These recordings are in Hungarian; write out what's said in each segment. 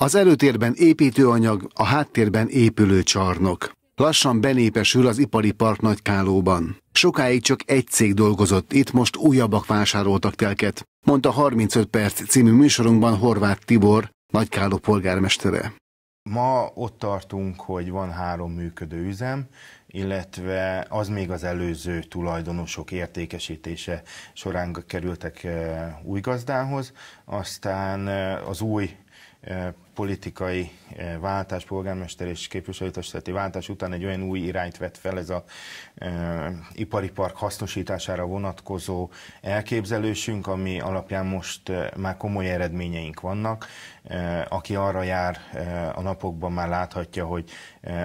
Az előtérben építőanyag, a háttérben épülő csarnok. Lassan benépesül az ipari park Nagykálóban. Sokáig csak egy cég dolgozott itt, most újabbak vásároltak telket, mondta 35 perc című műsorunkban Horváth Tibor, Nagykáló polgármestere. Ma ott tartunk, hogy van három működő üzem, illetve az még az előző tulajdonosok értékesítése során kerültek eh, új gazdához, aztán eh, az új Eh, politikai eh, váltás, polgármester és képviselőtestületi váltás után egy olyan új irányt vett fel ez a e, ipari park hasznosítására vonatkozó elképzelésünk, ami alapján most már komoly eredményeink vannak. E, aki arra jár e, a napokban már láthatja, hogy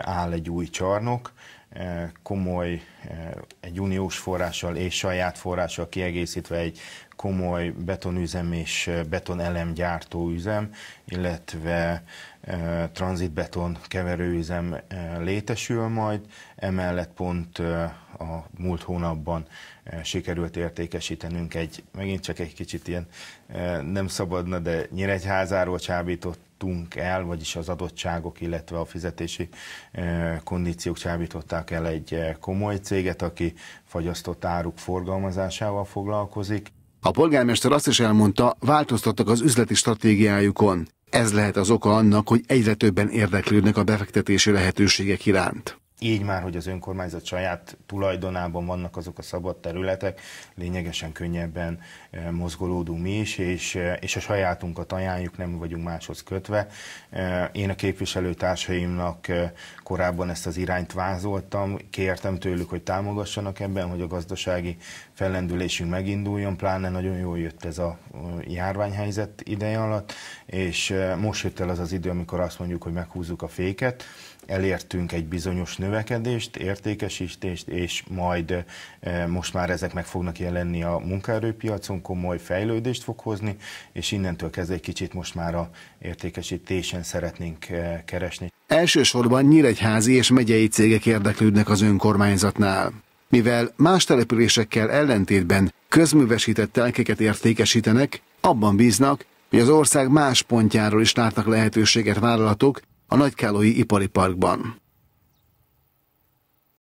áll egy új csarnok, Eh, komoly, eh, egy uniós forrással és saját forrással kiegészítve egy komoly betonüzem és eh, betonelemgyártó üzem, illetve tranzitbeton keverőüzem létesül majd, emellett pont a múlt hónapban sikerült értékesítenünk egy, megint csak egy kicsit ilyen nem szabadna, de Nyíregyházáról csábított jutottunk el, vagyis az adottságok, illetve a fizetési eh, kondíciók csábították el egy eh, komoly céget, aki fagyasztott áruk forgalmazásával foglalkozik. A polgármester azt is elmondta, változtattak az üzleti stratégiájukon. Ez lehet az oka annak, hogy egyre többen érdeklődnek a befektetési lehetőségek iránt így már, hogy az önkormányzat saját tulajdonában vannak azok a szabad területek, lényegesen könnyebben eh, mozgolódunk mi is, és, eh, és a sajátunkat ajánljuk, nem vagyunk máshoz kötve. Eh, én a képviselőtársaimnak korábban ezt az irányt vázoltam, kértem tőlük, hogy támogassanak ebben, hogy a gazdasági fellendülésünk meginduljon, pláne nagyon jól jött ez a járványhelyzet ideje alatt, és most jött el az az idő, amikor azt mondjuk, hogy meghúzzuk a féket, elértünk egy bizonyos nő növekedést, értékesítést, és majd eh, most már ezek meg fognak jelenni a munkaerőpiacon, komoly fejlődést fog hozni, és innentől kezdve egy kicsit most már a értékesítésen szeretnénk eh, keresni. Elsősorban nyíregyházi és megyei cégek érdeklődnek az önkormányzatnál. Mivel más településekkel ellentétben közművesített telkeket értékesítenek, abban bíznak, hogy az ország más pontjáról is látnak lehetőséget vállalatok a Nagykálói Ipari Parkban.